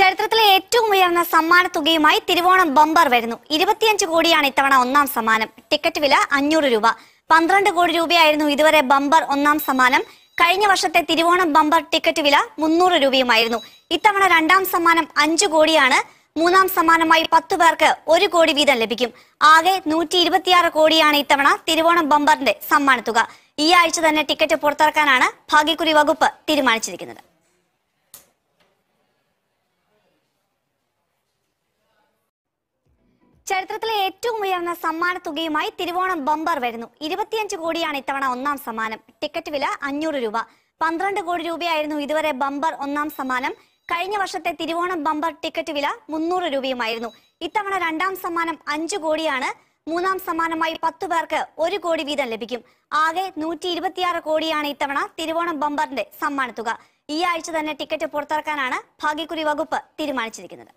ചരിത്രത്തിലെ ഏറ്റവും ഉയർന്ന സമ്മാന തുകയുമായി തിരുവോണം ബമ്പർ വരുന്നു ഇരുപത്തിയഞ്ച് കോടിയാണ് ഇത്തവണ ഒന്നാം സമ്മാനം ടിക്കറ്റ് വില അഞ്ഞൂറ് രൂപ പന്ത്രണ്ട് കോടി രൂപയായിരുന്നു ഇതുവരെ ബമ്പർ ഒന്നാം സമ്മാനം കഴിഞ്ഞ വർഷത്തെ തിരുവോണം ബമ്പർ ടിക്കറ്റ് വില മുന്നൂറ് രൂപയുമായിരുന്നു ഇത്തവണ രണ്ടാം സമ്മാനം അഞ്ചു കോടിയാണ് മൂന്നാം സമ്മാനമായി പത്തു പേർക്ക് ഒരു കോടി വീതം ലഭിക്കും ആകെ നൂറ്റി ഇരുപത്തിയാറ് കോടിയാണ് ഇത്തവണ തിരുവോണം ബമ്പറിന്റെ സമ്മാനത്തുക ഈ ആഴ്ച തന്നെ ടിക്കറ്റ് പുറത്തിറക്കാനാണ് ഭാഗ്യക്കുറി വകുപ്പ് തീരുമാനിച്ചിരിക്കുന്നത് ചരിത്രത്തിലെ ഏറ്റവും ഉയർന്ന സമ്മാന തുകയുമായി തിരുവോണം ബമ്പർ വരുന്നു ഇരുപത്തിയഞ്ച് കോടിയാണ് ഇത്തവണ ഒന്നാം സമ്മാനം ടിക്കറ്റ് വില അഞ്ഞൂറ് രൂപ പന്ത്രണ്ട് കോടി രൂപയായിരുന്നു ഇതുവരെ ബമ്പർ ഒന്നാം സമ്മാനം കഴിഞ്ഞ വർഷത്തെ തിരുവോണം ബമ്പർ ടിക്കറ്റ് വില മുന്നൂറ് രൂപയുമായിരുന്നു ഇത്തവണ രണ്ടാം സമ്മാനം അഞ്ചു കോടിയാണ് മൂന്നാം സമ്മാനമായി പത്തു പേർക്ക് ഒരു കോടി വീതം ലഭിക്കും ആകെ നൂറ്റി ഇരുപത്തിയാറ് കോടിയാണ് ഇത്തവണ തിരുവോണം ബമ്പറിന്റെ സമ്മാനത്തുക ഈ ആഴ്ച തന്നെ ടിക്കറ്റ് പുറത്തിറക്കാനാണ് ഭാഗ്യക്കുറി വകുപ്പ് തീരുമാനിച്ചിരിക്കുന്നത്